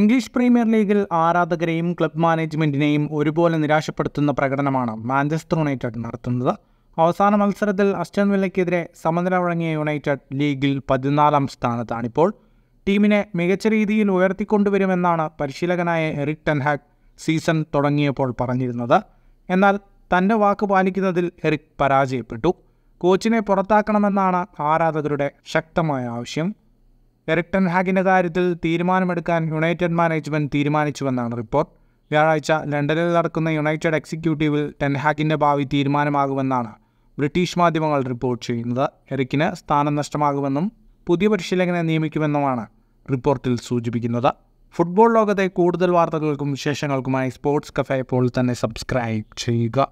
English premier ലീഗിൽ ആരാധകരെയും club മാനേജ്മെൻറ്റിനെയും ഒരുപോലെ നിരാശപ്പെടുത്തുന്ന പ്രകടനമാണ് മാഞ്ചസ്റ്റർ യുണൈറ്റഡ് നടത്തുന്നത് അവസാന മത്സരത്തിൽ അസ്റ്റൻ വില്ലയ്ക്കെതിരെ സമനില വഴങ്ങിയ യുണൈറ്റഡ് ലീഗിൽ പതിനാലാം സ്ഥാനത്താണിപ്പോൾ ടീമിനെ മികച്ച രീതിയിൽ ഉയർത്തിക്കൊണ്ടുവരുമെന്നാണ് പരിശീലകനായ എറിക് ടെൻഹാക് സീസൺ തുടങ്ങിയപ്പോൾ പറഞ്ഞിരുന്നത് എന്നാൽ തൻ്റെ വാക്ക് പാലിക്കുന്നതിൽ എറിക് പരാജയപ്പെട്ടു കോച്ചിനെ പുറത്താക്കണമെന്നാണ് ആരാധകരുടെ ശക്തമായ ആവശ്യം എറിക്ടൻ ഹാഗിൻ്റെ കാര്യത്തിൽ തീരുമാനമെടുക്കാൻ യുണൈറ്റഡ് മാനേജ്മെൻറ്റ് തീരുമാനിച്ചുവെന്നാണ് റിപ്പോർട്ട് വ്യാഴാഴ്ച ലണ്ടനിൽ നടക്കുന്ന യുണൈറ്റഡ് എക്സിക്യൂട്ടീവിൽ ടെൻഹാഗിൻ്റെ ഭാവി തീരുമാനമാകുമെന്നാണ് ബ്രിട്ടീഷ് മാധ്യമങ്ങൾ റിപ്പോർട്ട് ചെയ്യുന്നത് എറിക്കിന് സ്ഥാനം നഷ്ടമാകുമെന്നും പുതിയ പരിശീലകനെ നിയമിക്കുമെന്നുമാണ് റിപ്പോർട്ടിൽ സൂചിപ്പിക്കുന്നത് ഫുട്ബോൾ ലോകത്തെ കൂടുതൽ വാർത്തകൾക്കും വിശേഷങ്ങൾക്കുമായി സ്പോർട്സ് കഫേ ഇപ്പോൾ തന്നെ സബ്സ്ക്രൈബ് ചെയ്യുക